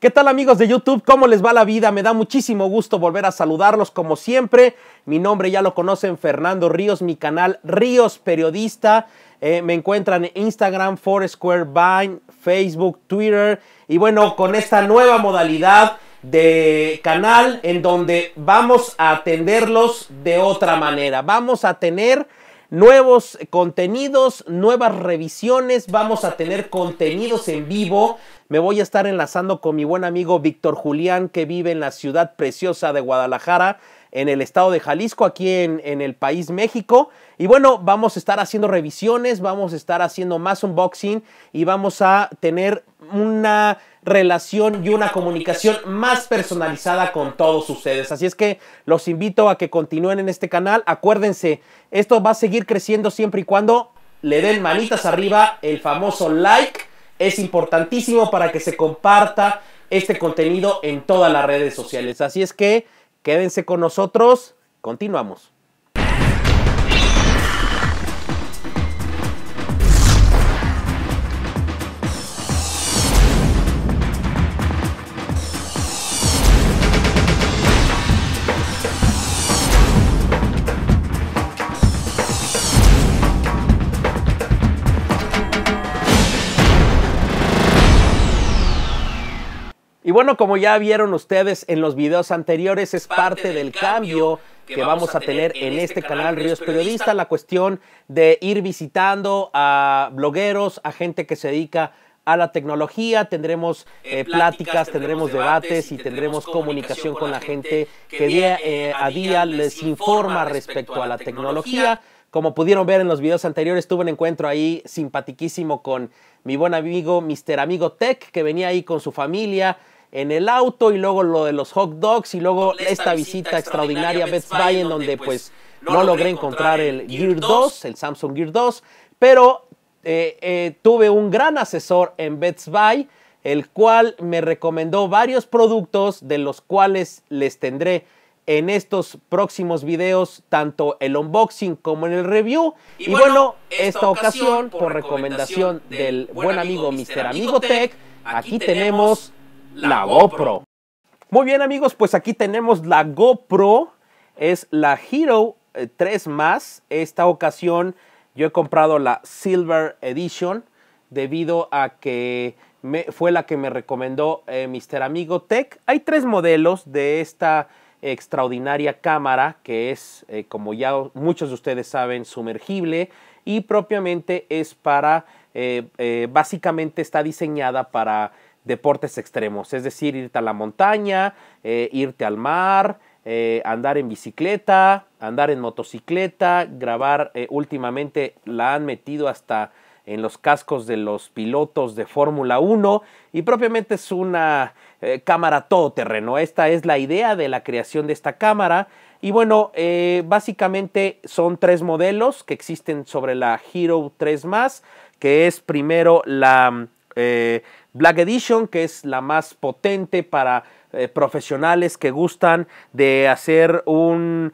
¿Qué tal amigos de YouTube? ¿Cómo les va la vida? Me da muchísimo gusto volver a saludarlos como siempre. Mi nombre ya lo conocen, Fernando Ríos, mi canal Ríos Periodista. Eh, me encuentran en Instagram, Foursquare, Vine, Facebook, Twitter. Y bueno, con esta nueva modalidad de canal en donde vamos a atenderlos de otra manera. Vamos a tener nuevos contenidos, nuevas revisiones, vamos a tener contenidos en vivo. Me voy a estar enlazando con mi buen amigo Víctor Julián, que vive en la ciudad preciosa de Guadalajara, en el estado de Jalisco, aquí en, en el país México. Y bueno, vamos a estar haciendo revisiones, vamos a estar haciendo más unboxing y vamos a tener una relación y una comunicación más personalizada con todos ustedes. Así es que los invito a que continúen en este canal. Acuérdense, esto va a seguir creciendo siempre y cuando le den manitas arriba, el famoso like. Es importantísimo para que se comparta este, este contenido en todas las redes sociales. Así es que quédense con nosotros, continuamos. Y bueno, como ya vieron ustedes en los videos anteriores, es parte del cambio que vamos a tener en este, este canal Ríos Periodista, la cuestión de ir visitando a blogueros, a gente que se dedica a la tecnología, tendremos eh, eh, pláticas, tendremos debates y tendremos comunicación con la gente que día eh, a día les informa respecto a la tecnología. Como pudieron ver en los videos anteriores, tuve un encuentro ahí simpatiquísimo con mi buen amigo, Mr. Amigo Tech, que venía ahí con su familia en el auto y luego lo de los hot dogs y luego esta, visita extraordinaria a Best Buy en donde pues, pues no logré, encontrar el Gear 2, el Samsung Gear 2, pero eh, eh, tuve un gran asesor en Best Buy, el cual me recomendó varios productos de los cuales les tendré en estos próximos videos, tanto el unboxing como en el review. Y, y bueno, esta ocasión, por recomendación del buen amigo Mr. Amigo Tech, aquí tenemos la GoPro. Muy bien amigos, pues aquí tenemos la GoPro, es la Hero 3 eh, más. Esta ocasión yo he comprado la Silver Edition debido a que fue la que me recomendó eh, Mr. Amigo Tech. Hay tres modelos de esta extraordinaria cámara que es, eh, como ya muchos de ustedes saben, sumergible y propiamente es para, básicamente está diseñada para deportes extremos, es decir, irte a la montaña, eh, irte al mar, eh, andar en bicicleta, andar en motocicleta, grabar eh, últimamente la han metido hasta en los cascos de los pilotos de Fórmula 1 y propiamente es una cámara todoterreno. Esta es la idea de la creación de esta cámara y bueno, básicamente son tres modelos que existen sobre la Hero 3 ⁇ que es primero la eh, Black Edition, que es la más potente para eh, profesionales que gustan de hacer un,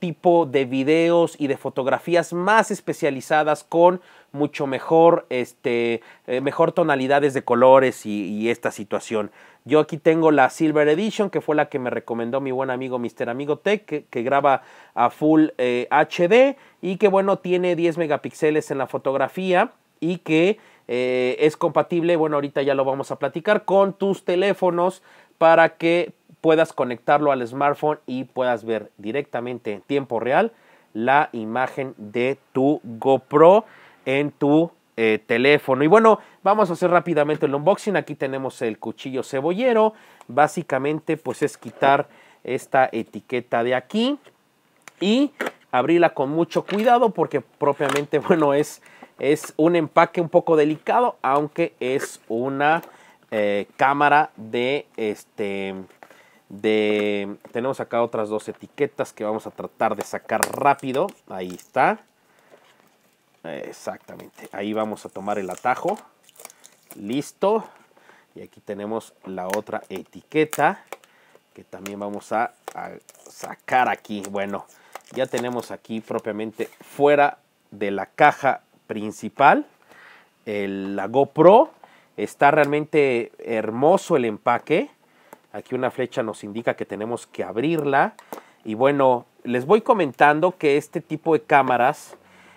tipo de videos y de fotografías más especializadas con mucho mejor, este, eh, mejor tonalidades de colores y, esta situación. Yo aquí tengo la Silver Edition, que fue la que me recomendó mi buen amigo Mr. Amigo Tech, que graba a Full HD y que bueno, tiene 10 megapíxeles en la fotografía y que eh, es compatible, bueno, ahorita ya lo vamos a platicar, con tus teléfonos para que puedas conectarlo al smartphone y puedas ver directamente en tiempo real la imagen de tu GoPro en tu eh, teléfono. Y bueno, vamos a hacer rápidamente el unboxing. Aquí tenemos el cuchillo cebollero. Básicamente, pues es quitar esta etiqueta de aquí y abrirla con mucho cuidado porque propiamente, bueno, es es un empaque un poco delicado, aunque es una eh, cámara de este de tenemos acá otras dos etiquetas que vamos a tratar de sacar rápido. Ahí está. Exactamente. Ahí vamos a tomar el atajo. Listo. Y aquí tenemos la otra etiqueta que también vamos a sacar aquí. Bueno, ya tenemos aquí propiamente fuera de la caja principal, el, la GoPro. Está realmente hermoso el empaque. Aquí una flecha nos indica que tenemos que abrirla. Y bueno, les voy comentando que este tipo de cámaras,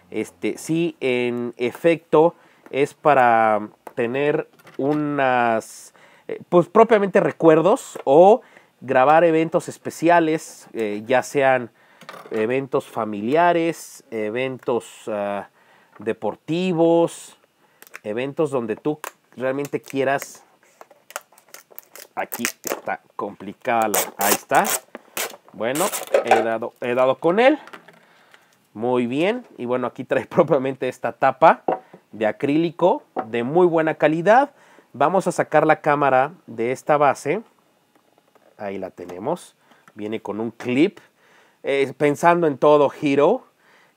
este, sí, en efecto, es para tener unas, eh, pues propiamente recuerdos o grabar eventos especiales, eh, ya sean eventos familiares, eventos ah, deportivos, eventos donde tú realmente quieras. Aquí está complicada la... Ahí está. Bueno, he dado, he dado con él. Muy bien. Y bueno, aquí trae propiamente esta tapa de acrílico de muy buena calidad. Vamos a sacar la cámara de esta base. Ahí la tenemos. Viene con un clip. Eh, pensando en todo, Hero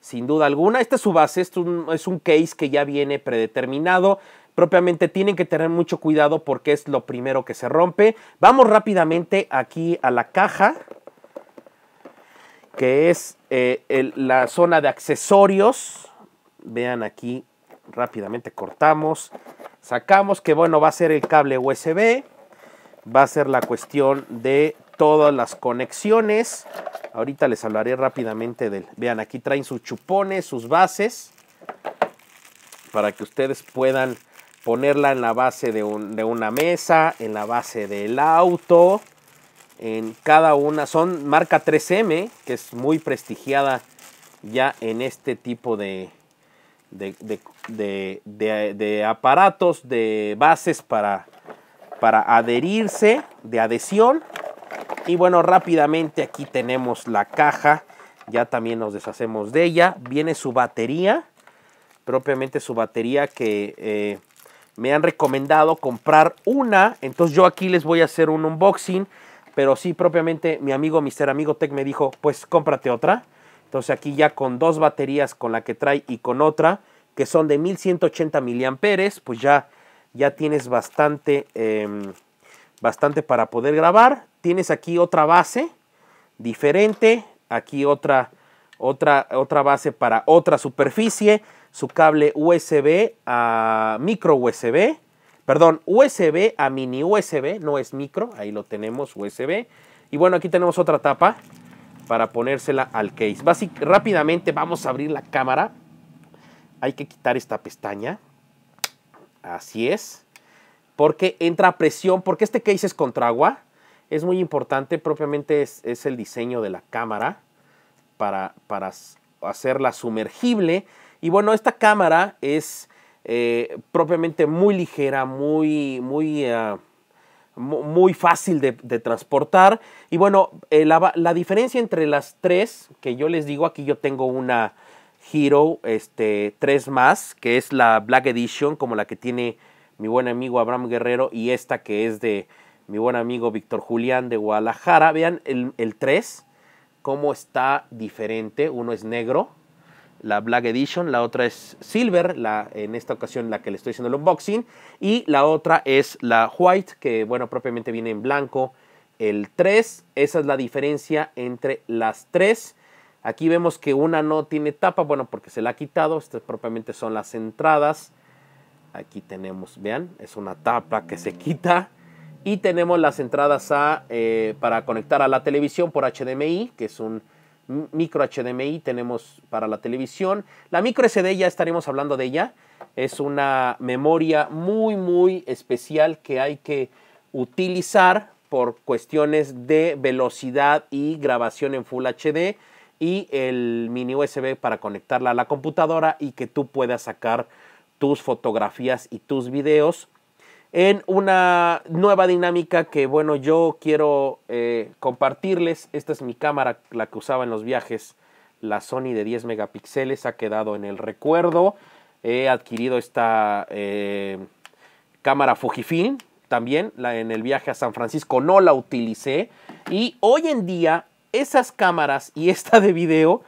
sin duda alguna. Esta es su base, es un, es un case que ya viene predeterminado. Propiamente tienen que tener mucho cuidado porque es lo primero que se rompe. Vamos rápidamente aquí a la caja, que es eh, la zona de accesorios. Vean aquí, rápidamente cortamos, sacamos, que bueno, va a ser el cable USB, va a ser la cuestión de todas las conexiones. Ahorita les hablaré rápidamente del... Vean, aquí traen sus chupones, sus bases, para que ustedes puedan ponerla en la base de, una mesa, en la base del auto, en cada una. Son marca 3M, que es muy prestigiada ya en este tipo de, de, de, de, de, aparatos, de bases para, para adherirse, de adhesión. Y bueno, rápidamente aquí tenemos la caja. Ya también nos deshacemos de ella. Viene su batería. Propiamente su batería que eh, me han recomendado comprar una. Entonces yo aquí les voy a hacer un unboxing. Pero sí, propiamente mi amigo Mr. Amigo Tech me dijo, pues cómprate otra. Entonces aquí ya con dos baterías, con la que trae y con otra, que son de 1180 mAh. pues ya, ya tienes bastante, em, bastante para poder grabar tienes aquí otra base diferente, aquí otra, otra, otra base para otra superficie, su cable USB a micro USB, perdón, USB a mini USB, no es micro, ahí lo tenemos, USB. Y bueno, aquí tenemos otra tapa para ponérsela al case. rápidamente vamos a abrir la cámara. Hay que quitar esta pestaña. Así es. Porque entra presión, porque este case es contra agua es muy importante, propiamente es, el diseño de la cámara para, para, hacerla sumergible. Y bueno, esta cámara es eh, propiamente muy ligera, muy, muy, ah, muy fácil de, transportar. Y bueno, eh, la, diferencia entre las tres que yo les digo, aquí yo tengo una Hero este, 3 más, que es la Black Edition, como la que tiene mi buen amigo Abraham Guerrero, y esta que es de mi buen amigo Víctor Julián de Guadalajara. Vean el, 3, cómo está diferente. Uno es negro, la Black Edition, la otra es Silver, la, en esta ocasión la que le estoy haciendo el unboxing, y la otra es la White, que bueno, propiamente viene en blanco, el 3, esa es la diferencia entre las tres. Aquí vemos que una no tiene tapa, bueno, porque se la ha quitado, estas propiamente son las entradas. Aquí tenemos, vean, es una tapa que se quita. Y tenemos las entradas a, eh, para conectar a la televisión por HDMI, que es un micro HDMI, tenemos para la televisión. La micro SD ya estaremos hablando de ella. Es una memoria muy, muy especial que hay que utilizar por cuestiones de velocidad y grabación en Full HD y el mini USB para conectarla a la computadora y que tú puedas sacar tus fotografías y tus videos en una nueva dinámica que, bueno, yo quiero eh, compartirles. Esta es mi cámara, la que usaba en los viajes, la Sony de 10 megapíxeles, ha quedado en el recuerdo. He adquirido esta eh, cámara Fujifilm también la, en el viaje a San Francisco, no la utilicé. Y hoy en día, esas cámaras y esta de video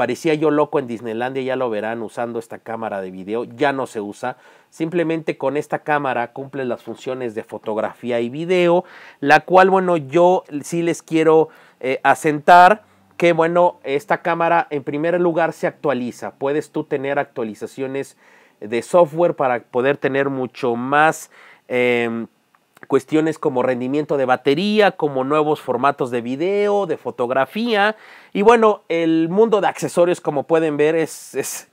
Parecía yo loco en Disneylandia, ya lo verán usando esta cámara de video, ya no se usa. Simplemente con esta cámara cumple las funciones de fotografía y video, la cual, bueno, yo sí les quiero eh, asentar que, bueno, esta cámara en primer lugar se actualiza. Puedes tú tener actualizaciones de software para poder tener mucho más... Em, cuestiones como rendimiento de batería, como nuevos formatos de video, de fotografía. Y bueno, el mundo de accesorios, como pueden ver, es, es,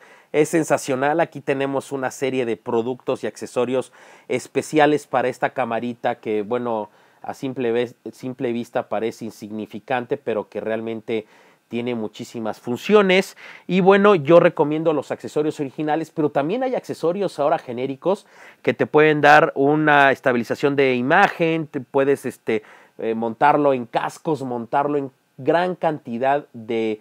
sensacional. Aquí tenemos una serie de productos y accesorios especiales para esta camarita que, bueno, a simple, simple vista parece insignificante, pero que realmente tiene muchísimas funciones y bueno, yo recomiendo los accesorios originales, pero también hay accesorios ahora genéricos que te pueden dar una estabilización de imagen, te puedes este, eh, montarlo en cascos, montarlo en gran cantidad de,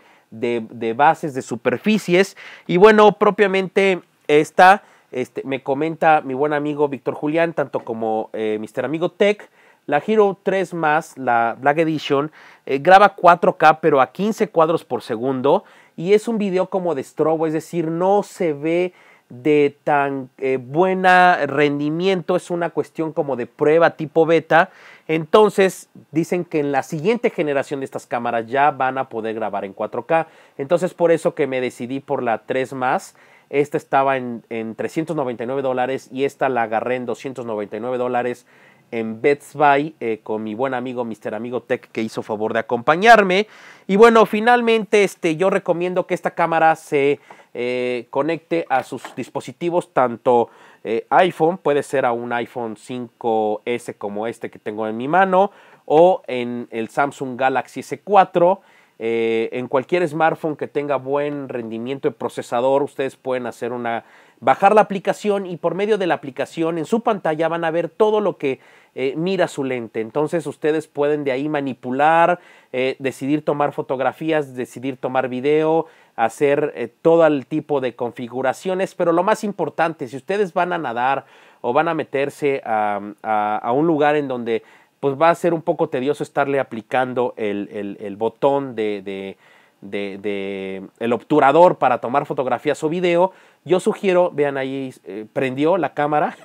bases, de superficies y bueno, propiamente esta, este, me comenta mi buen amigo Víctor Julián, tanto como Mr. Eh, mister Amigo Tech, la Hero 3 más, la Black Edition, eh, graba 4K pero a 15 cuadros por segundo y es un video como de strobo, es decir, no se ve de tan buena eh, buen rendimiento, es una cuestión como de prueba tipo beta. Entonces dicen que en la siguiente generación de estas cámaras ya van a poder grabar en 4K. Entonces por eso que me decidí por la 3 más. Esta estaba en, en 399 dólares y esta la agarré en 299 dólares en Best eh, con mi buen amigo Mr. Amigo Tech que hizo favor de acompañarme. Y bueno, finalmente este, yo recomiendo que esta cámara se eh, conecte a sus dispositivos, tanto eh, iPhone, puede ser a un iPhone 5S como este que tengo en mi mano, o en el Samsung Galaxy S4. en cualquier smartphone que tenga buen rendimiento de procesador, ustedes pueden hacer una bajar la aplicación y por medio de la aplicación en su pantalla van a ver todo lo que eh, mira su lente. Entonces ustedes pueden de ahí manipular, eh, decidir tomar fotografías, decidir tomar video, hacer eh, todo el tipo de configuraciones. Pero lo más importante, si ustedes van a nadar o van a meterse a, un lugar en donde pues va a ser un poco tedioso estarle aplicando el, botón de de, el obturador para tomar fotografías o video, yo sugiero, vean ahí, eh, prendió la cámara,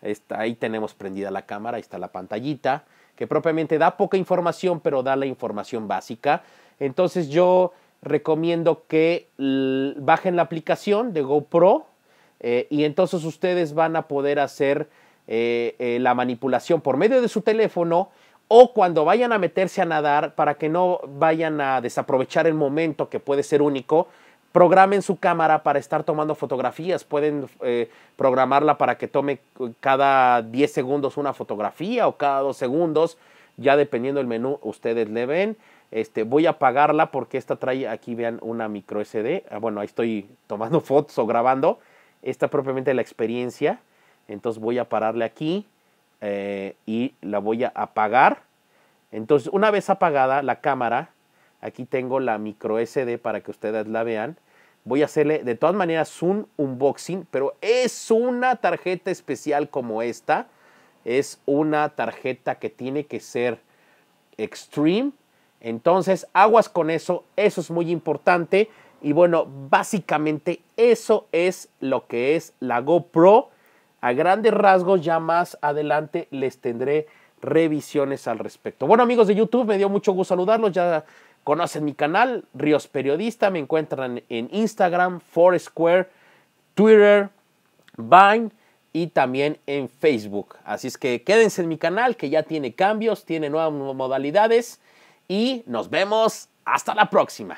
está, ahí tenemos prendida la cámara, ahí está la pantallita, que propiamente da poca información, pero da la información básica. Entonces yo recomiendo que bajen la aplicación de GoPro eh, y entonces ustedes van a poder hacer eh, la manipulación por medio de su teléfono o cuando vayan a meterse a nadar para que no vayan a desaprovechar el momento que puede ser único. Programen su cámara para estar tomando fotografías. Pueden eh, programarla para que tome cada 10 segundos una fotografía o cada 2 segundos. Ya dependiendo del menú, ustedes le ven. Este, voy a apagarla porque esta trae aquí, vean, una micro SD. Ah, bueno, ahí estoy tomando fotos o grabando. Esta propiamente la experiencia. Entonces voy a pararle aquí. Eh, y la voy a apagar. Entonces, una vez apagada la cámara, aquí tengo la micro SD para que ustedes la vean. Voy a hacerle de todas maneras un unboxing, pero es una tarjeta especial como esta. Es una tarjeta que tiene que ser extreme. Entonces, aguas con eso, eso es muy importante. Y bueno, básicamente eso es lo que es la GoPro a grandes rasgos, ya más adelante les tendré revisiones al respecto. Bueno, amigos de YouTube, me dio mucho gusto saludarlos. Ya conocen mi canal, Ríos Periodista. Me encuentran en Instagram, Foursquare, Twitter, Vine y también en Facebook. Así es que quédense en mi canal que ya tiene cambios, tiene nuevas modalidades y nos vemos hasta la próxima.